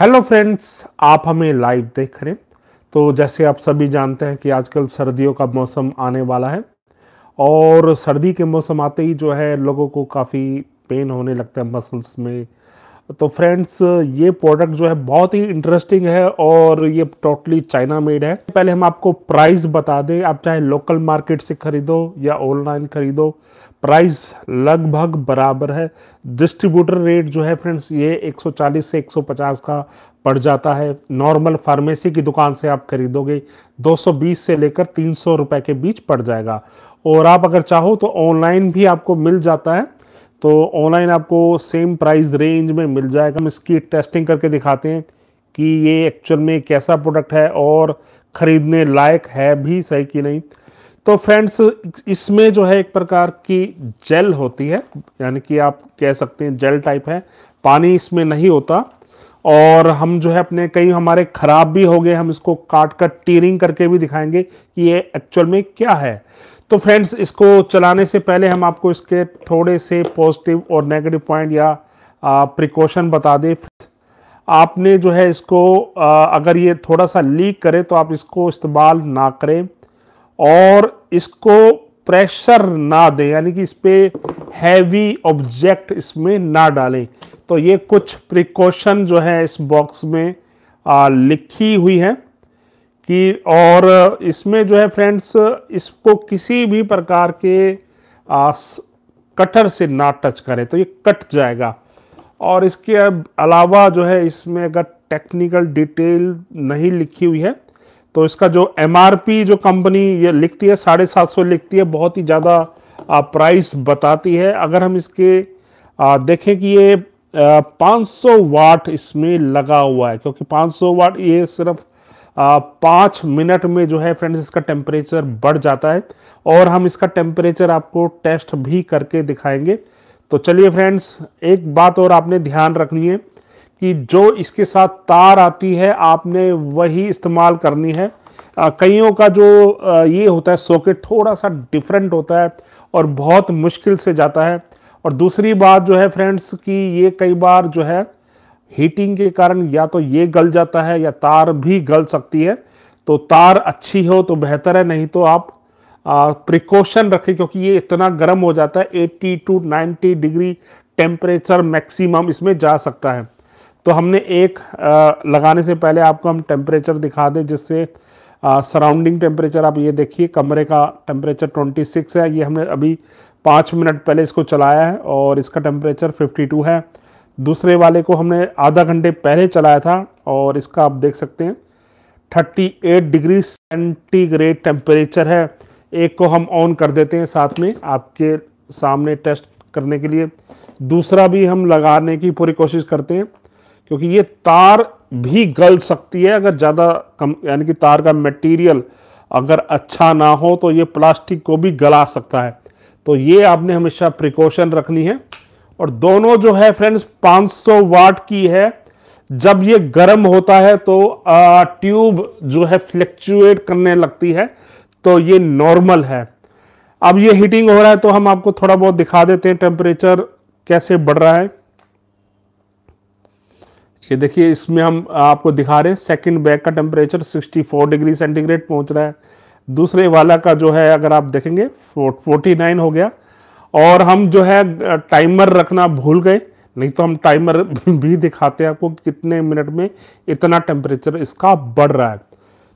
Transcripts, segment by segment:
hello friends आप हमें live देख रहे हैं तो जैसे आप सभी जानते हैं कि आजकल सर्दियों का मौसम आने वाला है और सर्दी के मौसम आते ही जो है लोगों को काफ़ी पेन होने लगता है मसल्स में तो फ्रेंड्स ये प्रोडक्ट जो है बहुत ही इंटरेस्टिंग है और ये टोटली चाइना मेड है पहले हम आपको प्राइस बता दें आप चाहे लोकल मार्केट से खरीदो या ऑनलाइन खरीदो प्राइस लगभग बराबर है डिस्ट्रीब्यूटर रेट जो है फ्रेंड्स ये 140 से 150 का पड़ जाता है नॉर्मल फार्मेसी की दुकान से आप खरीदोगे 220 से लेकर 300 रुपए के बीच पड़ जाएगा और आप अगर चाहो तो ऑनलाइन भी आपको मिल जाता है तो ऑनलाइन आपको सेम प्राइस रेंज में मिल जाएगा हम इसकी टेस्टिंग करके दिखाते हैं कि ये एक्चुअल में कैसा प्रोडक्ट है और ख़रीदने लायक है भी सही कि नहीं तो फ्रेंड्स इसमें जो है एक प्रकार की जेल होती है यानी कि आप कह सकते हैं जेल टाइप है पानी इसमें नहीं होता और हम जो है अपने कई हमारे ख़राब भी हो गए हम इसको काट कर टीरिंग करके भी दिखाएंगे कि ये एक्चुअल में क्या है तो फ्रेंड्स इसको चलाने से पहले हम आपको इसके थोड़े से पॉजिटिव और नेगेटिव पॉइंट या प्रिकॉशन बता दें आपने जो है इसको आ, अगर ये थोड़ा सा लीक करे तो आप इसको इस्तेमाल ना करें और इसको प्रेशर ना दें यानी कि इस पर हैवी ऑब्जेक्ट इसमें ना डालें तो ये कुछ प्रिकॉशन जो है इस बॉक्स में आ, लिखी हुई हैं कि और इसमें जो है फ्रेंड्स इसको किसी भी प्रकार के कटर से ना टच करें तो ये कट जाएगा और इसके अलावा जो है इसमें अगर टेक्निकल डिटेल नहीं लिखी हुई है तो इसका जो एम जो कंपनी ये लिखती है साढ़े सात सौ लिखती है बहुत ही ज़्यादा प्राइस बताती है अगर हम इसके आ, देखें कि ये पाँच सौ वाट इसमें लगा हुआ है क्योंकि पाँच सौ वाट ये सिर्फ़ पाँच मिनट में जो है फ्रेंड्स इसका टेम्परेचर बढ़ जाता है और हम इसका टेम्परेचर आपको टेस्ट भी करके दिखाएंगे तो चलिए फ्रेंड्स एक बात और आपने ध्यान रखनी है कि जो इसके साथ तार आती है आपने वही इस्तेमाल करनी है कईयों का जो ये होता है सॉकेट थोड़ा सा डिफरेंट होता है और बहुत मुश्किल से जाता है और दूसरी बात जो है फ्रेंड्स कि ये कई बार जो है हीटिंग के कारण या तो ये गल जाता है या तार भी गल सकती है तो तार अच्छी हो तो बेहतर है नहीं तो आप प्रिकॉशन रखें क्योंकि ये इतना गर्म हो जाता है 80 टू 90 डिग्री टेम्परेचर मैक्सिमम इसमें जा सकता है तो हमने एक आ, लगाने से पहले आपको हम टेम्परेचर दिखा दें जिससे सराउंडिंग टेम्परेचर आप ये देखिए कमरे का टेम्परेचर 26 है ये हमने अभी पाँच मिनट पहले इसको चलाया है और इसका टेम्परेचर 52 है दूसरे वाले को हमने आधा घंटे पहले चलाया था और इसका आप देख सकते हैं 38 डिग्री सेंटीग्रेड टेम्परेचर है एक को हम ऑन कर देते हैं साथ में आपके सामने टेस्ट करने के लिए दूसरा भी हम लगाने की पूरी कोशिश करते हैं क्योंकि ये तार भी गल सकती है अगर ज़्यादा कम यानी कि तार का मटेरियल अगर अच्छा ना हो तो ये प्लास्टिक को भी गला सकता है तो ये आपने हमेशा प्रिकॉशन रखनी है और दोनों जो है फ्रेंड्स 500 वाट की है जब ये गर्म होता है तो आ, ट्यूब जो है फ्लक्चुएट करने लगती है तो ये नॉर्मल है अब ये हीटिंग हो रहा है तो हम आपको थोड़ा बहुत दिखा देते हैं टेम्परेचर कैसे बढ़ रहा है ये देखिए इसमें हम आपको दिखा रहे हैं सेकंड बैग का टेम्परेचर 64 डिग्री सेंटीग्रेड पहुंच रहा है दूसरे वाला का जो है अगर आप देखेंगे 49 हो गया और हम जो है टाइमर रखना भूल गए नहीं तो हम टाइमर भी दिखाते हैं आपको कितने मिनट में इतना टेम्परेचर इसका बढ़ रहा है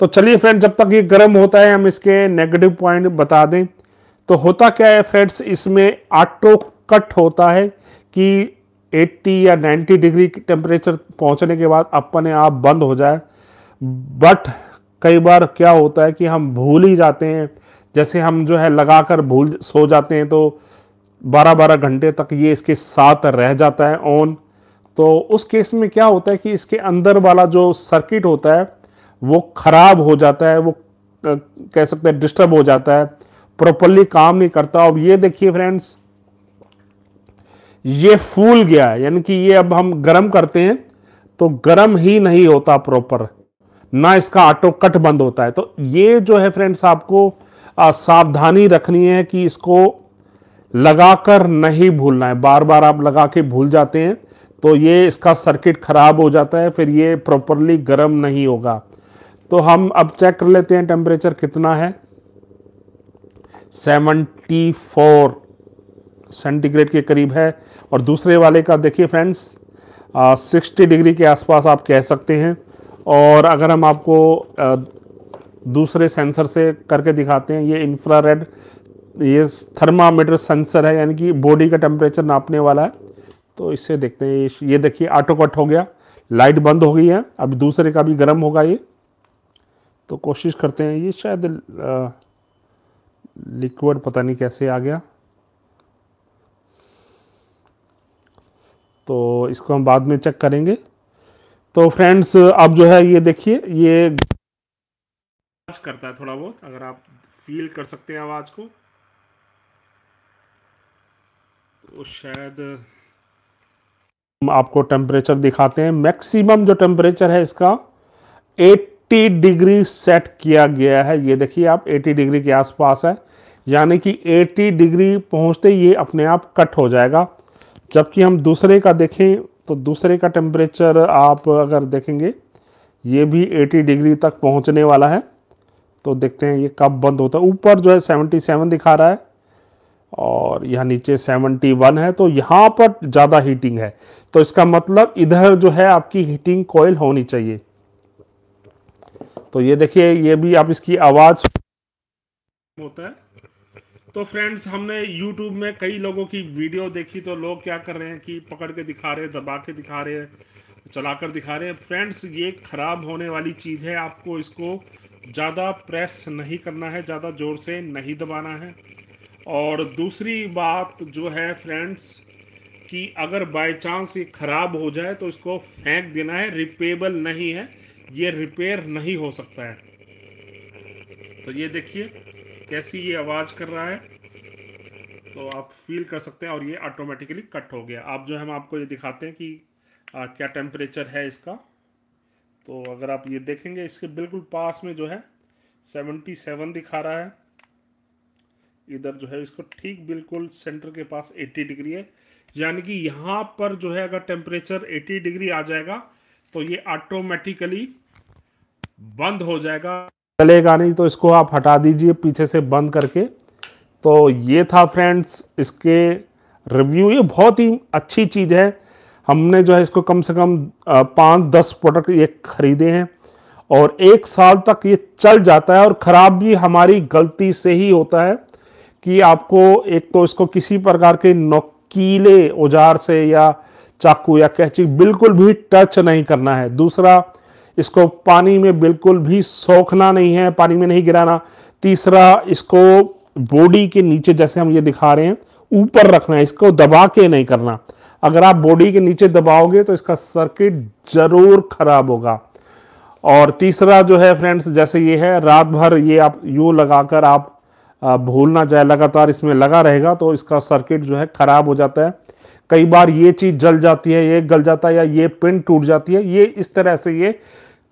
तो चलिए फ्रेंड जब तक ये गर्म होता है हम इसके नेगेटिव पॉइंट बता दें तो होता क्या है फ्रेंड्स इसमें ऑटो कट होता है कि 80 या 90 डिग्री टेम्परेचर पहुंचने के बाद अपने आप बंद हो जाए बट कई बार क्या होता है कि हम भूल ही जाते हैं जैसे हम जो है लगाकर भूल सो जाते हैं तो बारह बारह घंटे तक ये इसके साथ रह जाता है ऑन तो उस केस में क्या होता है कि इसके अंदर वाला जो सर्किट होता है वो ख़राब हो जाता है वो कह सकते हैं डिस्टर्ब हो जाता है प्रॉपरली काम नहीं करता अब ये देखिए फ्रेंड्स ये फूल गया है यानी कि ये अब हम गर्म करते हैं तो गर्म ही नहीं होता प्रॉपर ना इसका ऑटो कट बंद होता है तो ये जो है फ्रेंड्स आपको सावधानी रखनी है कि इसको लगाकर नहीं भूलना है बार बार आप लगा के भूल जाते हैं तो ये इसका सर्किट ख़राब हो जाता है फिर ये प्रॉपरली गर्म नहीं होगा तो हम अब चेक कर लेते हैं टेम्परेचर कितना है 74 सेंटीग्रेड के करीब है और दूसरे वाले का देखिए फ्रेंड्स सिक्सटी डिग्री के आसपास आप कह सकते हैं और अगर हम आपको आ, दूसरे सेंसर से करके दिखाते हैं ये इंफ्रारेड ये थर्मामीटर सेंसर है यानी कि बॉडी का टेम्परेचर नापने वाला है तो इसे देखते हैं ये देखिए ऑटो कट हो गया लाइट बंद हो गई है अब दूसरे का भी गर्म होगा ये तो कोशिश करते हैं ये शायद लिक्विड पता नहीं कैसे आ गया तो इसको हम बाद में चेक करेंगे तो फ्रेंड्स अब जो है ये देखिए ये आवाज़ करता है थोड़ा बहुत अगर आप फील कर सकते हैं आवाज़ को शायद हम आपको टेम्परेचर दिखाते हैं मैक्सिमम जो टेम्परेचर है इसका 80 डिग्री सेट किया गया है ये देखिए आप 80 डिग्री के आसपास है यानी कि 80 डिग्री पहुंचते ये अपने आप कट हो जाएगा जबकि हम दूसरे का देखें तो दूसरे का टेम्परेचर आप अगर देखेंगे ये भी 80 डिग्री तक पहुंचने वाला है तो देखते हैं ये कब बंद होता है ऊपर जो है 77 दिखा रहा है और यहाँ नीचे 71 है तो यहाँ पर ज़्यादा हीटिंग है तो इसका मतलब इधर जो है आपकी हीटिंग कोयल होनी चाहिए तो ये देखिए ये भी आप इसकी आवाज़ होता है तो फ्रेंड्स हमने यूट्यूब में कई लोगों की वीडियो देखी तो लोग क्या कर रहे हैं कि पकड़ के दिखा रहे हैं दबा के दिखा रहे हैं चला कर दिखा रहे हैं फ्रेंड्स ये ख़राब होने वाली चीज़ है आपको इसको ज़्यादा प्रेस नहीं करना है ज़्यादा ज़ोर से नहीं दबाना है और दूसरी बात जो है फ्रेंड्स कि अगर बाय चांस ये ख़राब हो जाए तो इसको फेंक देना है रिपेबल नहीं है ये रिपेयर नहीं हो सकता है तो ये देखिए कैसी ये आवाज़ कर रहा है तो आप फील कर सकते हैं और ये ऑटोमेटिकली कट हो गया आप जो हम आपको ये दिखाते हैं कि आ, क्या टेम्परेचर है इसका तो अगर आप ये देखेंगे इसके बिल्कुल पास में जो है सेवेंटी सेवन दिखा रहा है इधर जो है इसको ठीक बिल्कुल सेंटर के पास 80 डिग्री है यानी कि यहाँ पर जो है अगर टेम्परेचर 80 डिग्री आ जाएगा तो ये ऑटोमेटिकली बंद हो जाएगा चलेगा नहीं तो इसको आप हटा दीजिए पीछे से बंद करके तो ये था फ्रेंड्स इसके रिव्यू ये बहुत ही अच्छी चीज़ है हमने जो है इसको कम से कम पाँच दस प्रोडक्ट ये खरीदे हैं और एक साल तक ये चल जाता है और ख़राब भी हमारी गलती से ही होता है कि आपको एक तो इसको किसी प्रकार के नकीले औजार से या चाकू या कैची बिल्कुल भी टच नहीं करना है दूसरा इसको पानी में बिल्कुल भी सोखना नहीं है पानी में नहीं गिराना तीसरा इसको बॉडी के नीचे जैसे हम ये दिखा रहे हैं ऊपर रखना है इसको दबा के नहीं करना अगर आप बॉडी के नीचे दबाओगे तो इसका सर्किट जरूर खराब होगा और तीसरा जो है फ्रेंड्स जैसे ये है रात भर ये आप यू लगाकर आप भूल ना जाए लगातार इसमें लगा रहेगा तो इसका सर्किट जो है ख़राब हो जाता है कई बार ये चीज़ जल जाती है ये गल जाता है या ये पिन टूट जाती है ये इस तरह से ये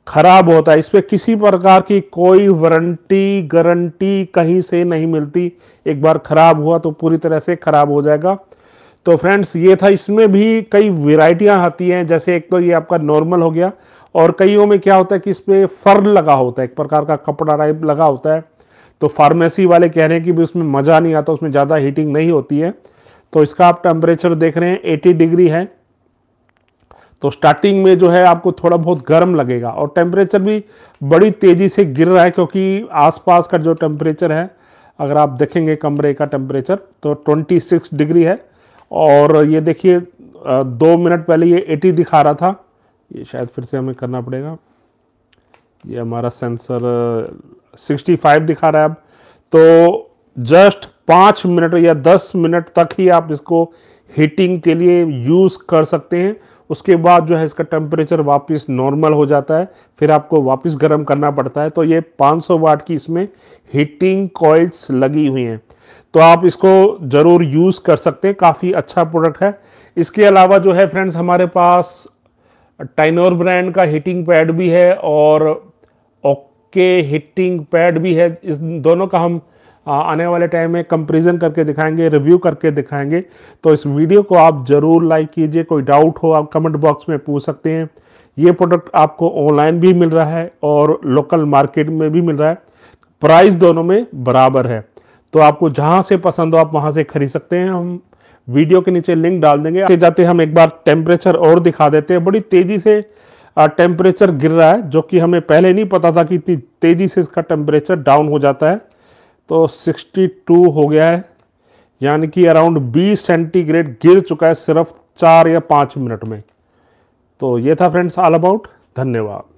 खराब होता है इस पर किसी प्रकार की कोई वारंटी गारंटी कहीं से नहीं मिलती एक बार ख़राब हुआ तो पूरी तरह से ख़राब हो जाएगा तो फ्रेंड्स ये था इसमें भी कई वेराइटियाँ आती हैं जैसे एक तो ये आपका नॉर्मल हो गया और कईयों में क्या होता है कि इस पर फर लगा होता है एक प्रकार का कपड़ा टाइप लगा होता है तो फार्मेसी वाले कह रहे हैं कि भी उसमें मज़ा नहीं आता उसमें ज़्यादा हीटिंग नहीं होती है तो इसका आप टेम्परेचर देख रहे हैं 80 डिग्री है तो स्टार्टिंग में जो है आपको थोड़ा बहुत गर्म लगेगा और टेम्परेचर भी बड़ी तेज़ी से गिर रहा है क्योंकि आसपास का जो टेम्परेचर है अगर आप देखेंगे कमरे का टेम्परेचर तो 26 डिग्री है और ये देखिए दो मिनट पहले ये 80 दिखा रहा था ये शायद फिर से हमें करना पड़ेगा ये हमारा सेंसर 65 दिखा रहा है अब तो जस्ट पाँच मिनट या दस मिनट तक ही आप इसको हीटिंग के लिए यूज़ कर सकते हैं उसके बाद जो है इसका टेम्परेचर वापस नॉर्मल हो जाता है फिर आपको वापस गर्म करना पड़ता है तो ये 500 वाट की इसमें हीटिंग कॉइल्स लगी हुई हैं तो आप इसको ज़रूर यूज़ कर सकते हैं काफ़ी अच्छा प्रोडक्ट है इसके अलावा जो है फ्रेंड्स हमारे पास टाइनोर ब्रांड का हीटिंग पैड भी है और ओके हिटिंग पैड भी है इस दोनों का हम आने वाले टाइम में कंपेरिजन करके दिखाएंगे रिव्यू करके दिखाएंगे तो इस वीडियो को आप ज़रूर लाइक कीजिए कोई डाउट हो आप कमेंट बॉक्स में पूछ सकते हैं ये प्रोडक्ट आपको ऑनलाइन भी मिल रहा है और लोकल मार्केट में भी मिल रहा है प्राइस दोनों में बराबर है तो आपको जहाँ से पसंद हो आप वहाँ से खरीद सकते हैं हम वीडियो के नीचे लिंक डाल देंगे आते जाते हम एक बार टेम्परेचर और दिखा देते हैं बड़ी तेज़ी से टेम्परेचर गिर रहा है जो कि हमें पहले नहीं पता था कि इतनी तेज़ी से इसका टेम्परेचर डाउन हो जाता है तो 62 हो गया है यानी कि अराउंड 20 सेंटीग्रेड गिर चुका है सिर्फ चार या पाँच मिनट में तो ये था फ्रेंड्स ऑल अबाउट धन्यवाद